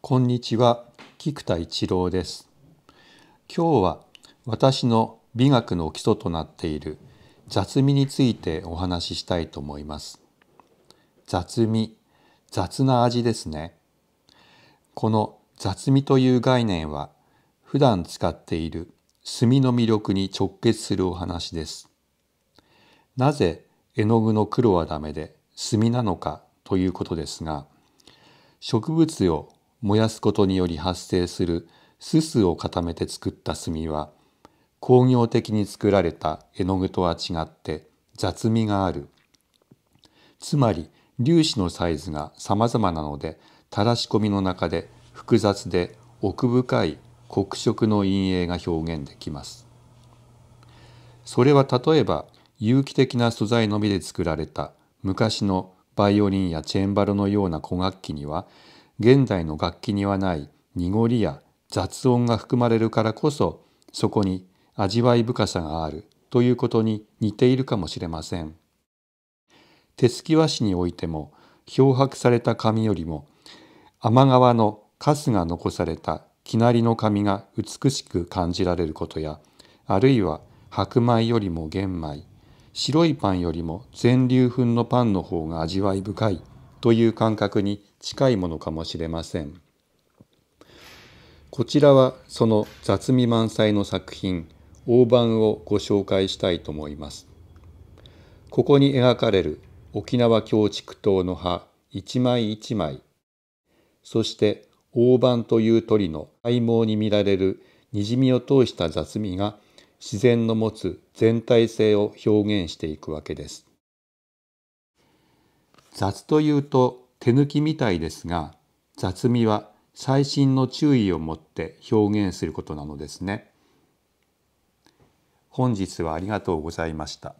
こんにちは、菊田一郎です。今日は私の美学の基礎となっている雑味についてお話ししたいと思います。雑味、雑な味ですね。この雑味という概念は普段使っている墨の魅力に直結するお話です。なぜ絵の具の黒はダメで墨なのかということですが、植物を燃やすことにより発生するすすを固めて作った炭は工業的に作られた絵の具とは違って雑味があるつまり粒子のサイズが様々なので垂らし込みの中で複雑で奥深い黒色の陰影が表現できますそれは例えば有機的な素材のみで作られた昔のバイオリンやチェンバロのような古楽器には現代の楽器にはない濁りや雑音が含まれるからこそそこに味わい深さがあるということに似ているかもしれません。手すき和紙においても漂白された紙よりも天川のカスが残されたきなりの紙が美しく感じられることやあるいは白米よりも玄米白いパンよりも全粒粉のパンの方が味わい深いという感覚に近いものかもしれません。こちらはその雑味満載の作品「大判」をご紹介したいと思います。ここに描かれる沖縄共築島の葉一枚一枚そして大判という鳥の体毛に見られるにじみを通した雑味が自然の持つ全体性を表現していくわけです。雑というと手抜きみたいですが雑味は細心の注意を持って表現することなのですね。本日はありがとうございました。